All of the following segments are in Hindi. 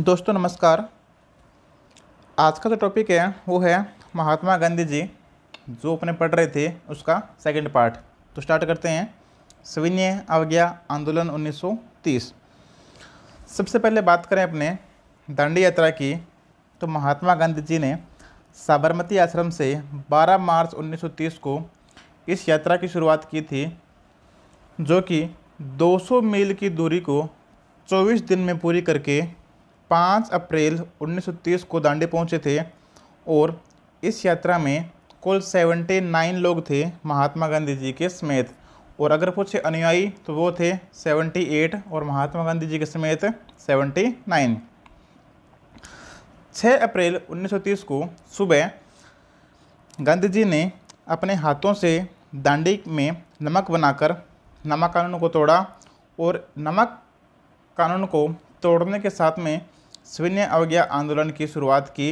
दोस्तों नमस्कार आज का जो टॉपिक है वो है महात्मा गांधी जी जो अपने पढ़ रहे थे उसका सेकंड पार्ट तो स्टार्ट करते हैं सविनय अवज्ञा आंदोलन 1930 सबसे पहले बात करें अपने दांडी यात्रा की तो महात्मा गांधी जी ने साबरमती आश्रम से 12 मार्च 1930 को इस यात्रा की शुरुआत की थी जो कि 200 मील की दूरी को 24 दिन में पूरी करके पाँच अप्रैल 1930 को दांडे पहुंचे थे और इस यात्रा में कुल 79 लोग थे महात्मा गांधी जी के समेत और अगर पूछे अनुयायी तो वो थे 78 और महात्मा गांधी जी के समेत 79 6 अप्रैल 1930 को सुबह गांधी जी ने अपने हाथों से दांडी में नमक बनाकर नमक कानून को तोड़ा और नमक कानून को तोड़ने के साथ में स्वीन अवज्ञा आंदोलन की शुरुआत की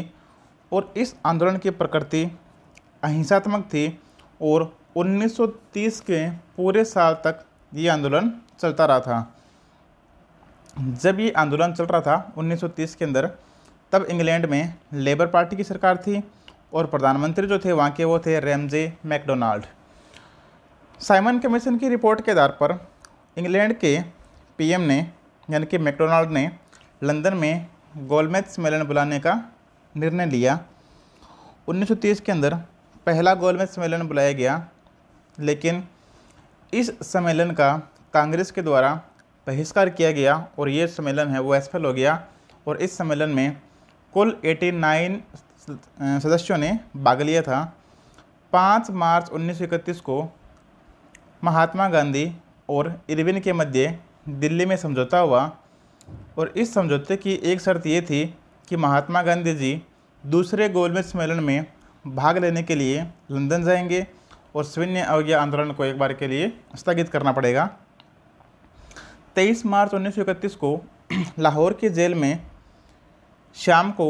और इस आंदोलन की प्रकृति अहिंसात्मक थी और 1930 के पूरे साल तक ये आंदोलन चलता रहा था जब ये आंदोलन चल रहा था 1930 के अंदर तब इंग्लैंड में लेबर पार्टी की सरकार थी और प्रधानमंत्री जो थे वहाँ के वो थे रेमजे मैकडोनाल्ड साइमन कमीशन की रिपोर्ट के आधार पर इंग्लैंड के पीएम ने यानी कि मैकडोनाल्ड ने लंदन में गोलमेज सम्मेलन बुलाने का निर्णय लिया 1930 के अंदर पहला गोलमेज सम्मेलन बुलाया गया लेकिन इस सम्मेलन का कांग्रेस के द्वारा बहिष्कार किया गया और ये सम्मेलन है वो असफल हो गया और इस सम्मेलन में कुल 89 सदस्यों ने भाग लिया था 5 मार्च 1931 को महात्मा गांधी और इरविन के मध्य दिल्ली में समझौता हुआ और इस समझौते की एक शर्त ये थी कि महात्मा गांधी जी दूसरे गोलमेज सम्मेलन में भाग लेने के लिए लंदन जाएंगे और स्वीन अवज्ञा आंदोलन को एक बार के लिए स्थगित करना पड़ेगा 23 मार्च उन्नीस को लाहौर की जेल में शाम को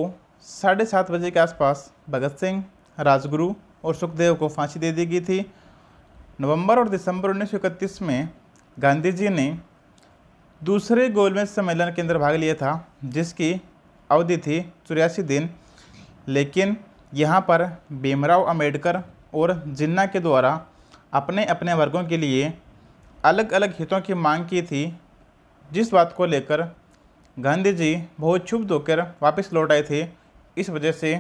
साढ़े सात बजे के आसपास भगत सिंह राजगुरु और सुखदेव को फांसी दे दी गई थी नवंबर और दिसंबर उन्नीस में गांधी जी ने दूसरे गोलमेज सम्मेलन के अंदर भाग लिया था जिसकी अवधि थी चौरासी दिन लेकिन यहाँ पर भीमराव अम्बेडकर और जिन्ना के द्वारा अपने अपने वर्गों के लिए अलग अलग हितों की मांग की थी जिस बात को लेकर गांधी जी बहुत छुप धोकर वापस लौट आए थे इस वजह से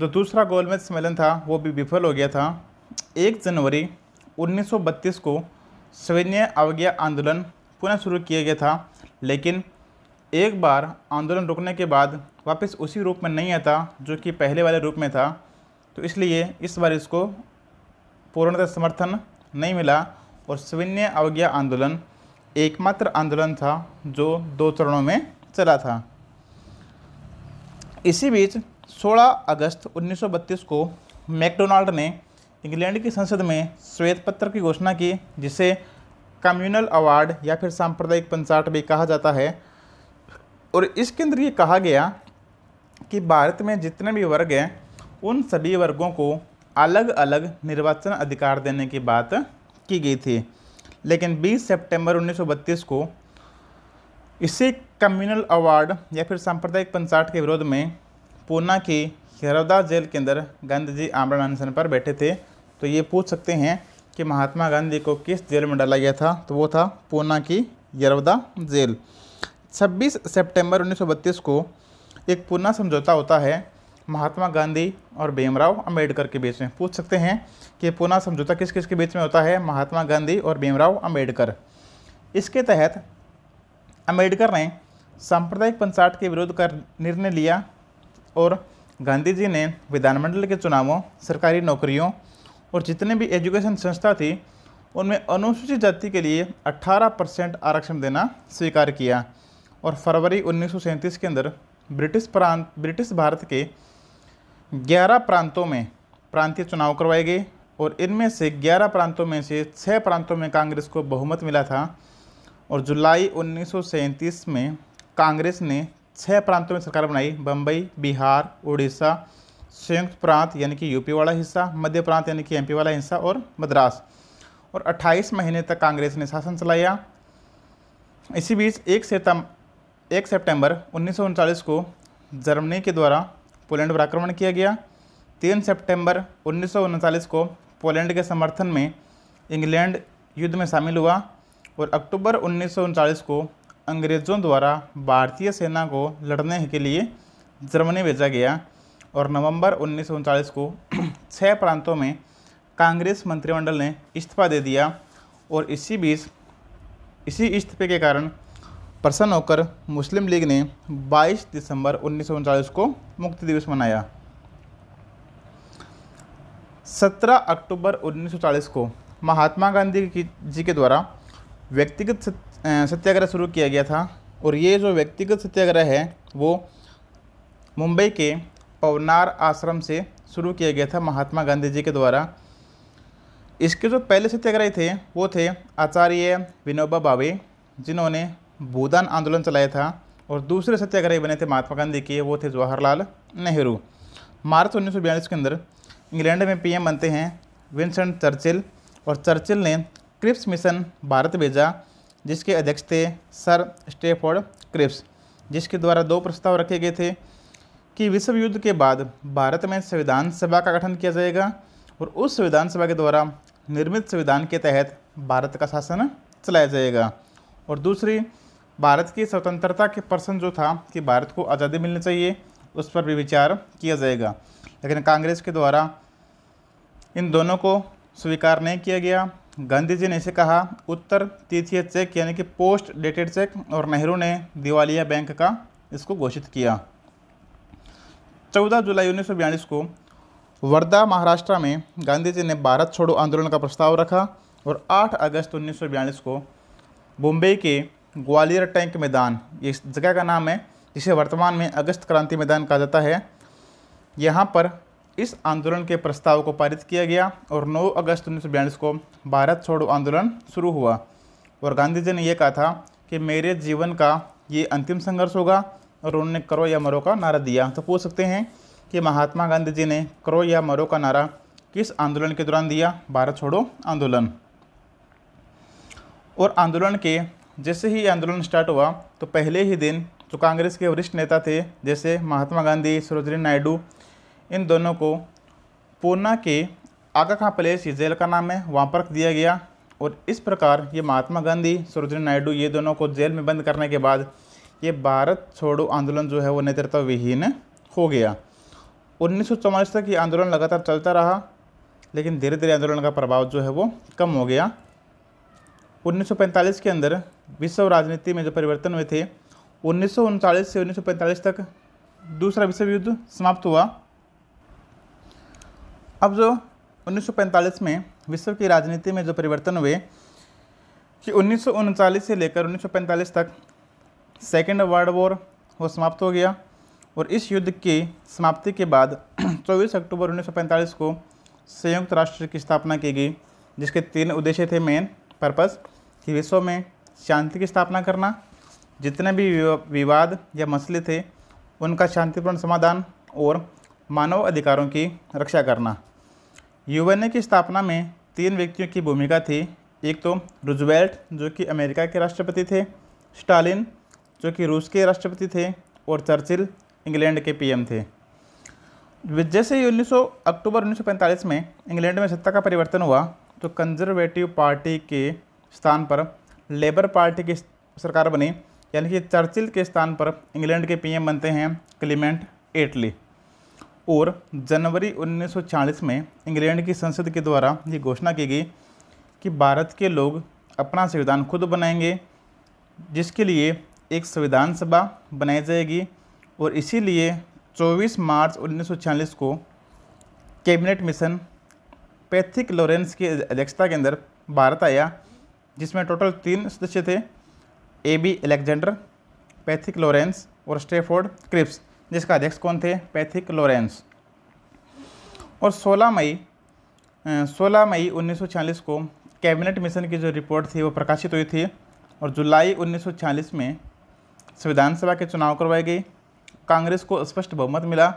जो दूसरा गोलमेज सम्मेलन था वो भी विफल हो गया था एक जनवरी 1932 को सैन्य अवज्ञा आंदोलन पुनः शुरू किया गया था लेकिन एक बार आंदोलन रुकने के बाद वापस उसी रूप में नहीं आता जो कि पहले वाले रूप में था तो इसलिए इस बार इसको पूर्णतः समर्थन नहीं मिला और सविन्य अवज्ञा आंदोलन एकमात्र आंदोलन था जो दो चरणों में चला था इसी बीच 16 अगस्त 1932 को मैकडोनाल्ड ने इंग्लैंड की संसद में श्वेत पत्र की घोषणा की जिसे कम्युनल अवार्ड या फिर सांप्रदायिक पंचाट भी कहा जाता है और इसके अंदर ये कहा गया कि भारत में जितने भी वर्ग हैं उन सभी वर्गों को अलग अलग निर्वाचन अधिकार देने की बात की गई थी लेकिन 20 सितंबर 1932 को इसी कम्युनल अवार्ड या फिर सांप्रदायिक पंचाट के विरोध में पूना की हिरौदा जेल के अंदर गांधी जी आमरण अनशन पर बैठे थे तो ये पूछ सकते हैं कि महात्मा गांधी को किस जेल में डाला गया था तो वो था पूना की यरवदा जेल 26 सितंबर 1932 को एक पूना समझौता होता है महात्मा गांधी और भीमराव अंबेडकर के बीच में पूछ सकते हैं कि पूना समझौता किस किस के बीच में होता है महात्मा गांधी और भीमराव अम्बेडकर इसके तहत अम्बेडकर ने सांप्रदायिक पंचायत के विरोध का निर्णय लिया और गांधी जी ने विधानमंडल के चुनावों सरकारी नौकरियों और जितने भी एजुकेशन संस्था थी उनमें अनुसूचित जाति के लिए 18 परसेंट आरक्षण देना स्वीकार किया और फरवरी उन्नीस के अंदर ब्रिटिश प्रांत ब्रिटिश भारत के 11 प्रांतों में प्रांतीय चुनाव करवाए गए और इनमें से 11 प्रांतों में से 6 प्रांतों में कांग्रेस को बहुमत मिला था और जुलाई उन्नीस में कांग्रेस ने छः प्रांतों में सरकार बनाई बम्बई बिहार उड़ीसा संयुक्त प्रांत यानी कि यूपी वाला हिस्सा मध्य प्रांत यानी कि एमपी वाला हिस्सा और मद्रास और 28 महीने तक कांग्रेस ने शासन चलाया इसी बीच एक सितम एक सेप्टेम्बर उन्नीस को जर्मनी के द्वारा पोलैंड पर आक्रमण किया गया तीन सितंबर उन्नीस को पोलैंड के समर्थन में इंग्लैंड युद्ध में शामिल हुआ और अक्टूबर उन्नीस को अंग्रेज़ों द्वारा भारतीय सेना को लड़ने के लिए जर्मनी भेजा गया और नवंबर उन्नीस को छः प्रांतों में कांग्रेस मंत्रिमंडल ने इस्तीफा दे दिया और इसी बीच इसी इस्तीफे के कारण प्रसन्न होकर मुस्लिम लीग ने 22 दिसंबर उन्नीस को मुक्ति दिवस मनाया 17 अक्टूबर उन्नीस को महात्मा गांधी जी के द्वारा व्यक्तिगत सत्याग्रह शुरू किया गया था और ये जो व्यक्तिगत सत्याग्रह है वो मुंबई के पवनार आश्रम से शुरू किया गया था महात्मा गांधी जी के द्वारा इसके जो पहले सत्याग्रही थे वो थे आचार्य विनोबा भावे जिन्होंने भूदान आंदोलन चलाया था और दूसरे सत्याग्रही बने थे महात्मा गांधी के वो थे जवाहरलाल नेहरू मार्च उन्नीस के अंदर इंग्लैंड में पीएम बनते हैं विंसेंट चर्चिल और चर्चिल ने क्रिप्स मिशन भारत भेजा जिसके अध्यक्ष थे सर स्टेफोर्ड क्रिप्स जिसके द्वारा दो प्रस्ताव रखे गए थे कि विश्व युद्ध के बाद भारत में संविधान सभा का गठन किया जाएगा और उस संविधान सभा के द्वारा निर्मित संविधान के तहत भारत का शासन चलाया जाएगा और दूसरी भारत की स्वतंत्रता के प्रश्न जो था कि भारत को आज़ादी मिलनी चाहिए उस पर भी विचार किया जाएगा लेकिन कांग्रेस के द्वारा इन दोनों को स्वीकार नहीं किया गया गांधी जी ने इसे कहा उत्तर तीर्थीय चेक यानी कि पोस्ट डेटेड चेक और नेहरू ने दिवालिया बैंक का इसको घोषित किया चौदह जुलाई उन्नीस को वर्धा महाराष्ट्र में गांधी जी ने भारत छोड़ो आंदोलन का प्रस्ताव रखा और 8 अगस्त उन्नीस को मुंबई के ग्वालियर टैंक मैदान ये इस जगह का नाम है जिसे वर्तमान में अगस्त क्रांति मैदान कहा जाता है यहाँ पर इस आंदोलन के प्रस्ताव को पारित किया गया और 9 अगस्त उन्नीस को भारत छोड़ो आंदोलन शुरू हुआ और गांधी जी ने यह कहा था कि मेरे जीवन का ये अंतिम संघर्ष होगा और उन्होंने करो या मरो का नारा दिया तो पूछ सकते हैं कि महात्मा गांधी जी ने करो या मरो का नारा किस आंदोलन के दौरान दिया भारत छोड़ो आंदोलन और आंदोलन के जैसे ही आंदोलन स्टार्ट हुआ तो पहले ही दिन जो कांग्रेस के वरिष्ठ नेता थे जैसे महात्मा गांधी सरोजनी नायडू इन दोनों को पूना के आगा खां प्लेस ये जेल का नाम है वहाँ पर रख दिया गया और इस प्रकार ये महात्मा गांधी सरोजनी नायडू ये दोनों को जेल में बंद करने के बाद ये भारत छोड़ो आंदोलन जो है वो नेतृत्व विहीन हो गया उन्नीस तक ये आंदोलन लगातार चलता रहा लेकिन धीरे धीरे आंदोलन का प्रभाव जो है वो कम हो गया 1945 के अंदर विश्व राजनीति में जो परिवर्तन हुए थे उन्नीस से उन्नीस तक दूसरा विश्व युद्ध समाप्त हुआ अब जो 1945 में विश्व की राजनीति में जो परिवर्तन हुए कि उन्नीस से लेकर 1945 तक सेकेंड वर्ल्ड वॉर वो समाप्त हो गया और इस युद्ध की समाप्ति के बाद 24 अक्टूबर 1945 को संयुक्त राष्ट्र की स्थापना की गई जिसके तीन उद्देश्य थे मेन पर्पस कि विश्व में शांति की स्थापना करना जितने भी विवाद या मसले थे उनका शांतिपूर्ण समाधान और मानव अधिकारों की रक्षा करना यूएनए की स्थापना में तीन व्यक्तियों की भूमिका थी एक तो रुजवेल्ट जो कि अमेरिका के राष्ट्रपति थे स्टालिन जो कि रूस के राष्ट्रपति थे और चर्चिल इंग्लैंड के पीएम थे जैसे ही 1900 अक्टूबर 1945 में इंग्लैंड में सत्ता का परिवर्तन हुआ तो कंजर्वेटिव पार्टी के स्थान पर लेबर पार्टी की सरकार बनी यानी कि चर्चिल के स्थान पर इंग्लैंड के पीएम बनते हैं क्लीमेंट एटली और जनवरी 1940 में इंग्लैंड की संसद के द्वारा ये घोषणा की गई कि भारत के लोग अपना संविधान खुद बनाएंगे जिसके लिए एक संविधान सभा बनाई जाएगी और इसीलिए 24 मार्च उन्नीस को कैबिनेट मिशन पैथिक लॉरेंस की अध्यक्षता के अंदर भारत आया जिसमें टोटल तीन सदस्य थे A B Alexander Pethick Lawrence और स्टेफोर्ड क्रिप्स जिसका अध्यक्ष कौन थे पैथिक लॉरेंस और 16 मई 16 मई 1940 को कैबिनेट मिशन की जो रिपोर्ट थी वो प्रकाशित हुई थी और जुलाई 1940 में से विधानसभा के चुनाव करवाए गए कांग्रेस को स्पष्ट बहुमत मिला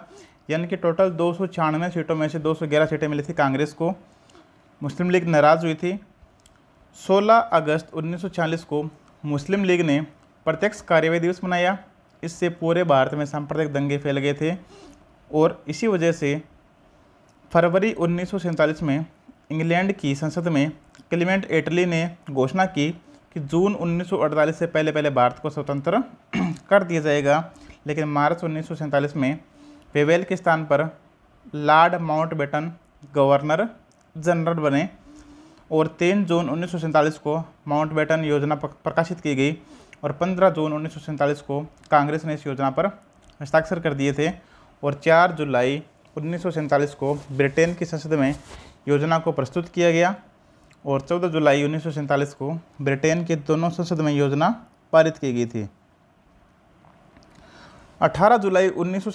यानी कि टोटल दो सीटों में से 211 सीटें मिली थी कांग्रेस को मुस्लिम लीग नाराज़ हुई थी 16 अगस्त 1946 को मुस्लिम लीग ने प्रत्यक्ष कार्यवाही दिवस मनाया इससे पूरे भारत में सांप्रदायिक दंगे फैल गए थे और इसी वजह से फरवरी उन्नीस में इंग्लैंड की संसद में क्लिमेंट एटली ने घोषणा की कि जून 1948 से पहले पहले भारत को स्वतंत्र कर दिया जाएगा लेकिन मार्च उन्नीस में वेवेल के स्थान पर लॉर्ड माउंटबेटन गवर्नर जनरल बने और 3 जून उन्नीस को माउंटबेटन योजना प्रकाशित की गई और 15 जून उन्नीस को कांग्रेस ने इस योजना पर हस्ताक्षर कर दिए थे और 4 जुलाई उन्नीस को ब्रिटेन की संसद में योजना को प्रस्तुत किया गया और 14 जुलाई उन्नीस को ब्रिटेन के दोनों संसद में योजना पारित की गई थी 18 जुलाई उन्नीस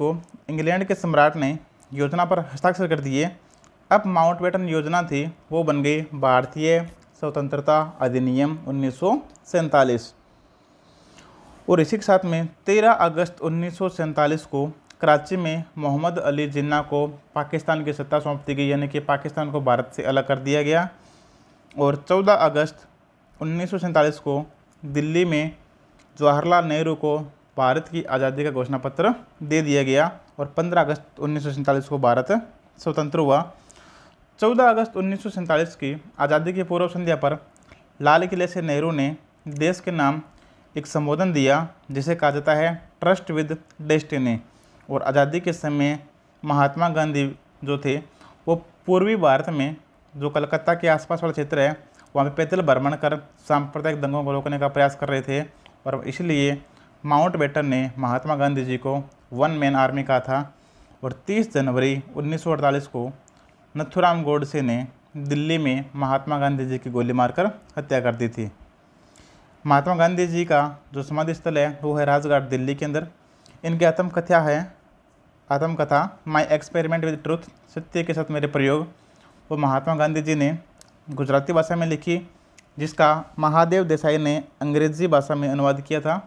को इंग्लैंड के सम्राट ने योजना पर हस्ताक्षर कर दिए अब माउंटबेटन योजना थी वो बन गई भारतीय स्वतंत्रता अधिनियम उन्नीस और इसी के साथ में 13 अगस्त उन्नीस को कराची में मोहम्मद अली जिन्ना को पाकिस्तान की सत्ता सौंप दी गई यानी कि पाकिस्तान को भारत से अलग कर दिया गया और 14 अगस्त उन्नीस को दिल्ली में जवाहरलाल नेहरू को भारत की आज़ादी का घोषणा पत्र दे दिया गया और 15 अगस्त उन्नीस को भारत स्वतंत्र हुआ 14 अगस्त उन्नीस की आज़ादी की पूर्व संध्या पर लाल किले से नेहरू ने देश के नाम एक संबोधन दिया जिसे कहा जाता है ट्रस्ट विद डेस्टिनी और आज़ादी के समय महात्मा गांधी जो थे वो पूर्वी भारत में जो कलकत्ता के आसपास वाला क्षेत्र है वहाँ पे पैदल भ्रमण कर सांप्रदायिक दंगों को रोकने का प्रयास कर रहे थे और इसलिए माउंट बेटन ने महात्मा गांधी जी को वन मैन आर्मी कहा था और 30 जनवरी 1948 को नथुराम गोडसे ने दिल्ली में महात्मा गांधी जी की गोली मारकर हत्या कर दी थी महात्मा गांधी जी का जो समाधि स्थल है वो है राजघाट दिल्ली के अंदर इनकी आत्मकथा है आत्मकथा माई एक्सपेरिमेंट विद ट्रूथ सत्य के साथ मेरे प्रयोग वो महात्मा गांधी जी ने गुजराती भाषा में लिखी जिसका महादेव देसाई ने अंग्रेजी भाषा में अनुवाद किया था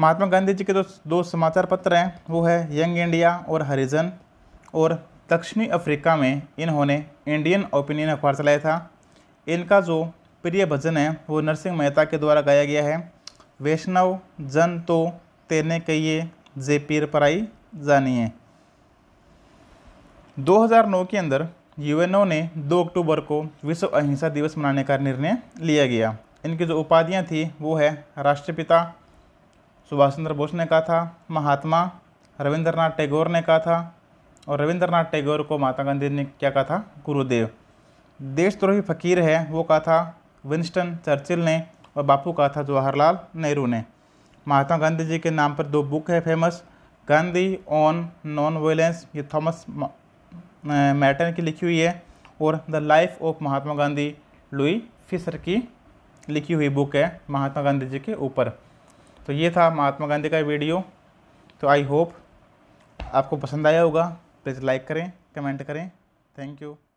महात्मा गांधी जी के जो दो समाचार पत्र हैं वो है यंग इंडिया और हरिजन और दक्षिणी अफ्रीका में इन्होंने इंडियन ओपिनियन अखबार चलाया था इनका जो प्रिय भजन है वो नरसिंह मेहता के द्वारा गाया गया है वैष्णव जन तो तेने कहिए जे पीर पराई जानिए 2009 के अंदर यूएनओ ने 2 अक्टूबर को विश्व अहिंसा दिवस मनाने का निर्णय लिया गया इनकी जो उपाधियाँ थी वो है राष्ट्रपिता सुभाष चंद्र बोस ने कहा था महात्मा रविंद्रनाथ टैगोर ने कहा था और रविंद्रनाथ टैगोर को महात्मा गांधी ने क्या कहा था गुरुदेव देशद्रोही फ़कीर है वो कहा था विंस्टन चर्चिल ने और बापू कहा था जवाहरलाल नेहरू ने महात्मा गांधी जी के नाम पर दो बुक है famous Gandhi on non violence ये थॉमस मैटन की लिखी हुई है और the life of Mahatma Gandhi Louis Fischer की लिखी हुई बुक है महात्मा गांधी जी के ऊपर तो ये था महात्मा गांधी का वीडियो तो आई होप आपको पसंद आया होगा प्लीज़ लाइक करें कमेंट करें थैंक यू